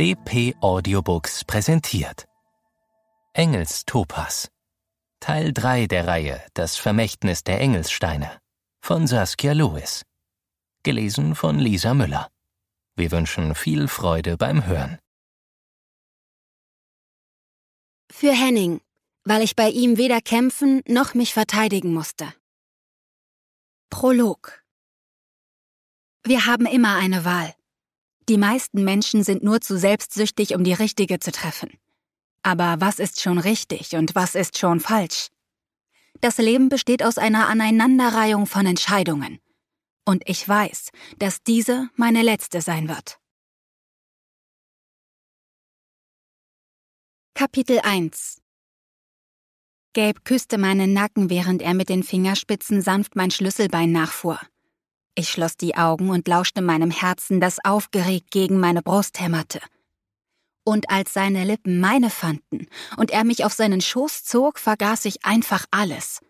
BP Audiobooks präsentiert. Engels Topas. Teil 3 der Reihe Das Vermächtnis der Engelsteine von Saskia Lewis. Gelesen von Lisa Müller. Wir wünschen viel Freude beim Hören. Für Henning, weil ich bei ihm weder kämpfen noch mich verteidigen musste. Prolog. Wir haben immer eine Wahl. Die meisten Menschen sind nur zu selbstsüchtig, um die richtige zu treffen. Aber was ist schon richtig und was ist schon falsch? Das Leben besteht aus einer Aneinanderreihung von Entscheidungen. Und ich weiß, dass diese meine letzte sein wird. Kapitel 1 Gabe küsste meinen Nacken, während er mit den Fingerspitzen sanft mein Schlüsselbein nachfuhr. Ich schloss die Augen und lauschte meinem Herzen, das aufgeregt gegen meine Brust hämmerte. Und als seine Lippen meine fanden und er mich auf seinen Schoß zog, vergaß ich einfach alles.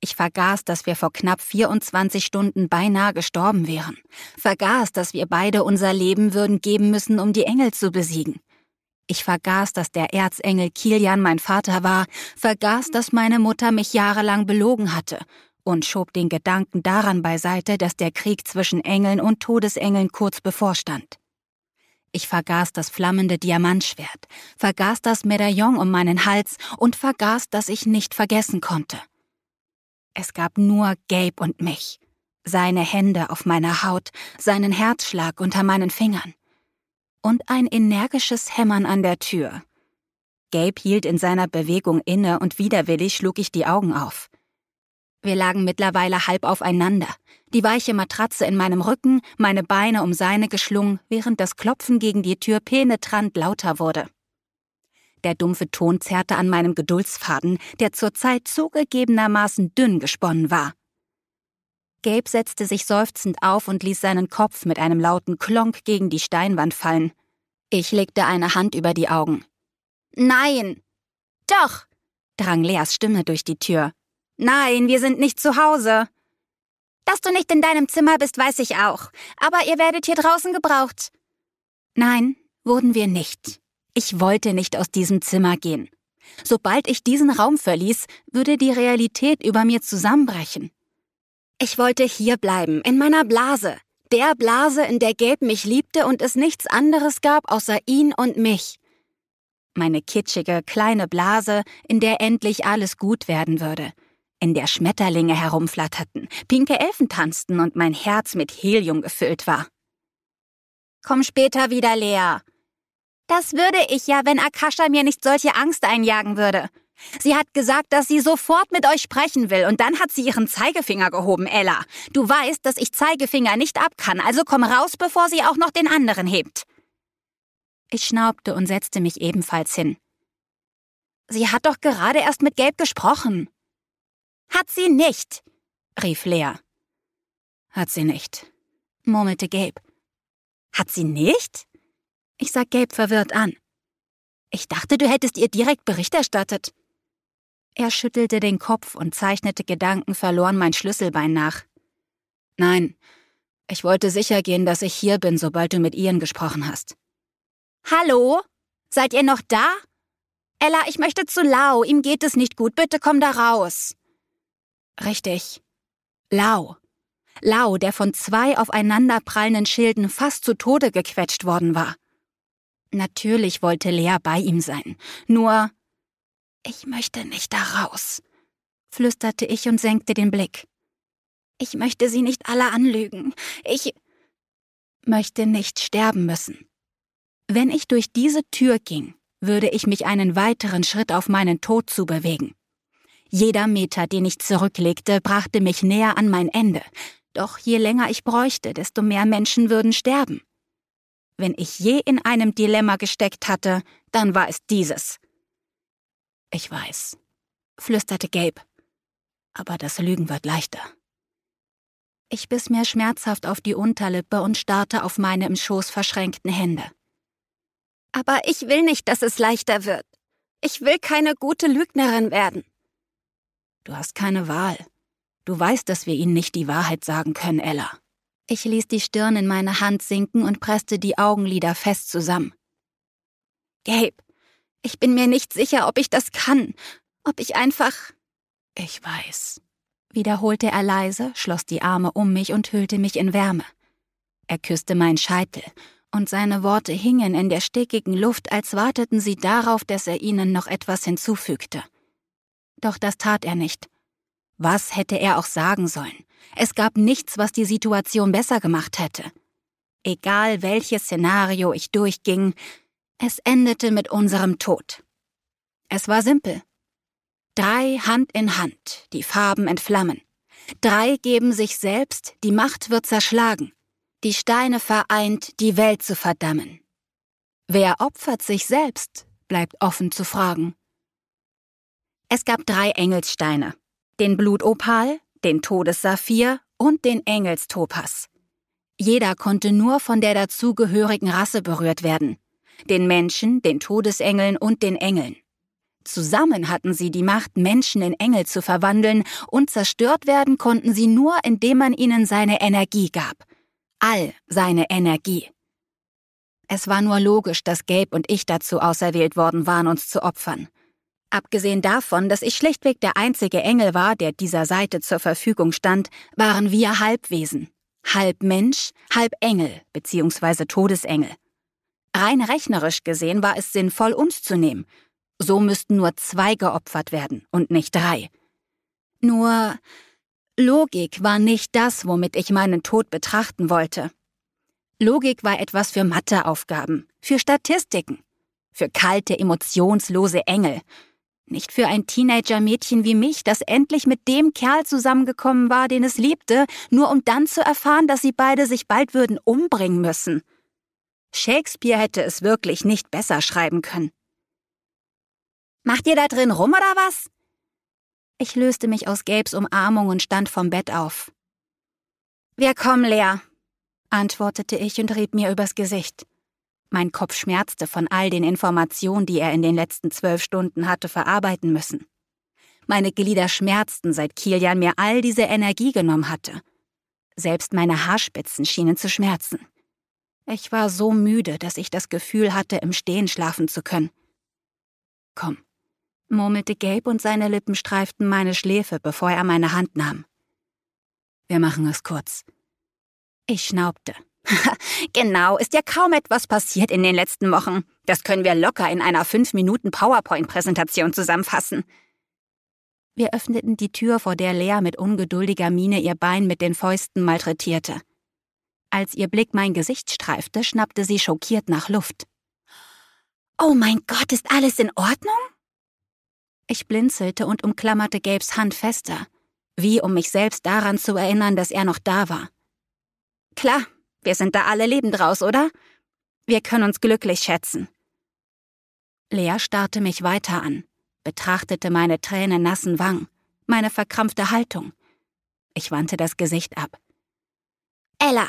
Ich vergaß, dass wir vor knapp 24 Stunden beinahe gestorben wären. Vergaß, dass wir beide unser Leben würden geben müssen, um die Engel zu besiegen. Ich vergaß, dass der Erzengel Kilian mein Vater war, vergaß, dass meine Mutter mich jahrelang belogen hatte und schob den Gedanken daran beiseite, dass der Krieg zwischen Engeln und Todesengeln kurz bevorstand. Ich vergaß das flammende Diamantschwert, vergaß das Medaillon um meinen Hals und vergaß, dass ich nicht vergessen konnte. Es gab nur Gabe und mich, seine Hände auf meiner Haut, seinen Herzschlag unter meinen Fingern und ein energisches Hämmern an der Tür. Gabe hielt in seiner Bewegung inne und widerwillig schlug ich die Augen auf. Wir lagen mittlerweile halb aufeinander, die weiche Matratze in meinem Rücken, meine Beine um seine geschlungen, während das Klopfen gegen die Tür penetrant lauter wurde. Der dumpfe Ton zerrte an meinem Geduldsfaden, der zurzeit zugegebenermaßen dünn gesponnen war. Gabe setzte sich seufzend auf und ließ seinen Kopf mit einem lauten Klonk gegen die Steinwand fallen. Ich legte eine Hand über die Augen. Nein! Doch! drang Leas Stimme durch die Tür. Nein, wir sind nicht zu Hause. Dass du nicht in deinem Zimmer bist, weiß ich auch. Aber ihr werdet hier draußen gebraucht. Nein, wurden wir nicht. Ich wollte nicht aus diesem Zimmer gehen. Sobald ich diesen Raum verließ, würde die Realität über mir zusammenbrechen. Ich wollte hier bleiben, in meiner Blase, der Blase, in der Gabe mich liebte und es nichts anderes gab außer ihn und mich. Meine kitschige, kleine Blase, in der endlich alles gut werden würde, in der Schmetterlinge herumflatterten, pinke Elfen tanzten und mein Herz mit Helium gefüllt war. Komm später wieder, Lea. Das würde ich ja, wenn Akasha mir nicht solche Angst einjagen würde. Sie hat gesagt, dass sie sofort mit euch sprechen will, und dann hat sie ihren Zeigefinger gehoben, Ella. Du weißt, dass ich Zeigefinger nicht ab kann, also komm raus, bevor sie auch noch den anderen hebt. Ich schnaubte und setzte mich ebenfalls hin. Sie hat doch gerade erst mit Gelb gesprochen. Hat sie nicht, rief Lea. Hat sie nicht, murmelte Gabe. Hat sie nicht? Ich sah Gabe verwirrt an. Ich dachte, du hättest ihr direkt Bericht erstattet. Er schüttelte den Kopf und zeichnete Gedanken verloren mein Schlüsselbein nach. Nein, ich wollte sicher gehen, dass ich hier bin, sobald du mit Ian gesprochen hast. Hallo? Seid ihr noch da? Ella, ich möchte zu Lau. Ihm geht es nicht gut. Bitte komm da raus. Richtig. Lau. Lau, der von zwei aufeinanderprallenden Schilden fast zu Tode gequetscht worden war. Natürlich wollte Lea bei ihm sein, nur ich möchte nicht da raus, flüsterte ich und senkte den Blick. Ich möchte sie nicht alle anlügen. Ich möchte nicht sterben müssen. Wenn ich durch diese Tür ging, würde ich mich einen weiteren Schritt auf meinen Tod zubewegen. Jeder Meter, den ich zurücklegte, brachte mich näher an mein Ende. Doch je länger ich bräuchte, desto mehr Menschen würden sterben. Wenn ich je in einem Dilemma gesteckt hatte, dann war es dieses. Ich weiß, flüsterte Gabe. Aber das Lügen wird leichter. Ich biss mir schmerzhaft auf die Unterlippe und starrte auf meine im Schoß verschränkten Hände. Aber ich will nicht, dass es leichter wird. Ich will keine gute Lügnerin werden. Du hast keine Wahl. Du weißt, dass wir ihnen nicht die Wahrheit sagen können, Ella. Ich ließ die Stirn in meine Hand sinken und presste die Augenlider fest zusammen. Gabe, ich bin mir nicht sicher, ob ich das kann, ob ich einfach. Ich weiß, wiederholte er leise, schloss die Arme um mich und hüllte mich in Wärme. Er küsste meinen Scheitel, und seine Worte hingen in der stickigen Luft, als warteten sie darauf, dass er ihnen noch etwas hinzufügte. Doch das tat er nicht. Was hätte er auch sagen sollen? Es gab nichts, was die Situation besser gemacht hätte. Egal welches Szenario ich durchging, es endete mit unserem Tod. Es war simpel. Drei Hand in Hand, die Farben entflammen. Drei geben sich selbst, die Macht wird zerschlagen. Die Steine vereint, die Welt zu verdammen. Wer opfert sich selbst, bleibt offen zu fragen. Es gab drei Engelssteine. Den Blutopal, den Todessaphir und den Engelstopas. Jeder konnte nur von der dazugehörigen Rasse berührt werden. Den Menschen, den Todesengeln und den Engeln. Zusammen hatten sie die Macht, Menschen in Engel zu verwandeln, und zerstört werden konnten sie nur, indem man ihnen seine Energie gab. All seine Energie. Es war nur logisch, dass Gabe und ich dazu auserwählt worden waren, uns zu opfern. Abgesehen davon, dass ich schlichtweg der einzige Engel war, der dieser Seite zur Verfügung stand, waren wir Halbwesen. Halb Mensch, halb Engel bzw. Todesengel. Rein rechnerisch gesehen war es sinnvoll, uns zu nehmen. So müssten nur zwei geopfert werden und nicht drei. Nur Logik war nicht das, womit ich meinen Tod betrachten wollte. Logik war etwas für Matheaufgaben, für Statistiken, für kalte, emotionslose Engel, nicht für ein Teenager-Mädchen wie mich, das endlich mit dem Kerl zusammengekommen war, den es liebte, nur um dann zu erfahren, dass sie beide sich bald würden umbringen müssen. Shakespeare hätte es wirklich nicht besser schreiben können. Macht ihr da drin rum oder was? Ich löste mich aus Gabes Umarmung und stand vom Bett auf. Wir kommen, Lea, antwortete ich und rieb mir übers Gesicht. Mein Kopf schmerzte von all den Informationen, die er in den letzten zwölf Stunden hatte verarbeiten müssen. Meine Glieder schmerzten, seit Kilian mir all diese Energie genommen hatte. Selbst meine Haarspitzen schienen zu schmerzen. Ich war so müde, dass ich das Gefühl hatte, im Stehen schlafen zu können. Komm, murmelte Gabe und seine Lippen streiften meine Schläfe, bevor er meine Hand nahm. Wir machen es kurz. Ich schnaubte. genau, ist ja kaum etwas passiert in den letzten Wochen. Das können wir locker in einer 5-Minuten-PowerPoint-Präsentation zusammenfassen. Wir öffneten die Tür, vor der Lea mit ungeduldiger Miene ihr Bein mit den Fäusten malträtierte. Als ihr Blick mein Gesicht streifte, schnappte sie schockiert nach Luft. Oh mein Gott, ist alles in Ordnung? Ich blinzelte und umklammerte Gabes Hand fester, wie um mich selbst daran zu erinnern, dass er noch da war. Klar, wir sind da alle lebend raus, oder? Wir können uns glücklich schätzen. Lea starrte mich weiter an, betrachtete meine tränennassen Wangen, meine verkrampfte Haltung. Ich wandte das Gesicht ab. Ella,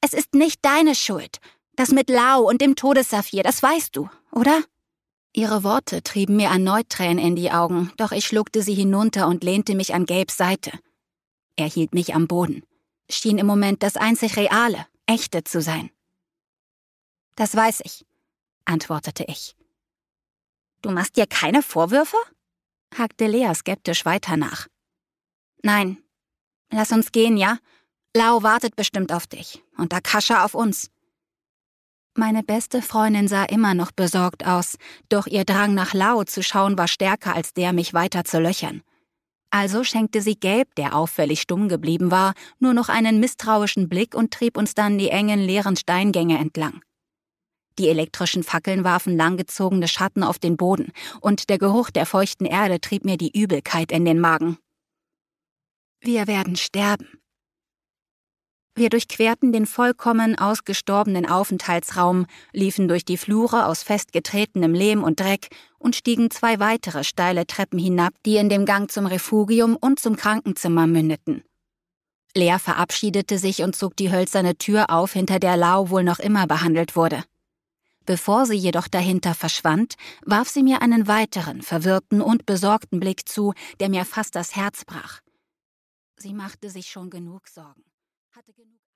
es ist nicht deine Schuld. Das mit Lau und dem Todessaphir, das weißt du, oder? Ihre Worte trieben mir erneut Tränen in die Augen, doch ich schluckte sie hinunter und lehnte mich an Gabes Seite. Er hielt mich am Boden. Schien im Moment das einzig Reale, echte zu sein. Das weiß ich, antwortete ich. Du machst dir keine Vorwürfe? hakte Lea skeptisch weiter nach. Nein. Lass uns gehen, ja? Lau wartet bestimmt auf dich und Akasha auf uns. Meine beste Freundin sah immer noch besorgt aus, doch ihr Drang nach Lau zu schauen war stärker als der, mich weiter zu löchern. Also schenkte sie Gelb, der auffällig stumm geblieben war, nur noch einen misstrauischen Blick und trieb uns dann die engen, leeren Steingänge entlang. Die elektrischen Fackeln warfen langgezogene Schatten auf den Boden, und der Geruch der feuchten Erde trieb mir die Übelkeit in den Magen. Wir werden sterben, wir durchquerten den vollkommen ausgestorbenen Aufenthaltsraum, liefen durch die Flure aus festgetretenem Lehm und Dreck und stiegen zwei weitere steile Treppen hinab, die in dem Gang zum Refugium und zum Krankenzimmer mündeten. Lea verabschiedete sich und zog die hölzerne Tür auf, hinter der Lau wohl noch immer behandelt wurde. Bevor sie jedoch dahinter verschwand, warf sie mir einen weiteren, verwirrten und besorgten Blick zu, der mir fast das Herz brach. Sie machte sich schon genug Sorgen hatte genug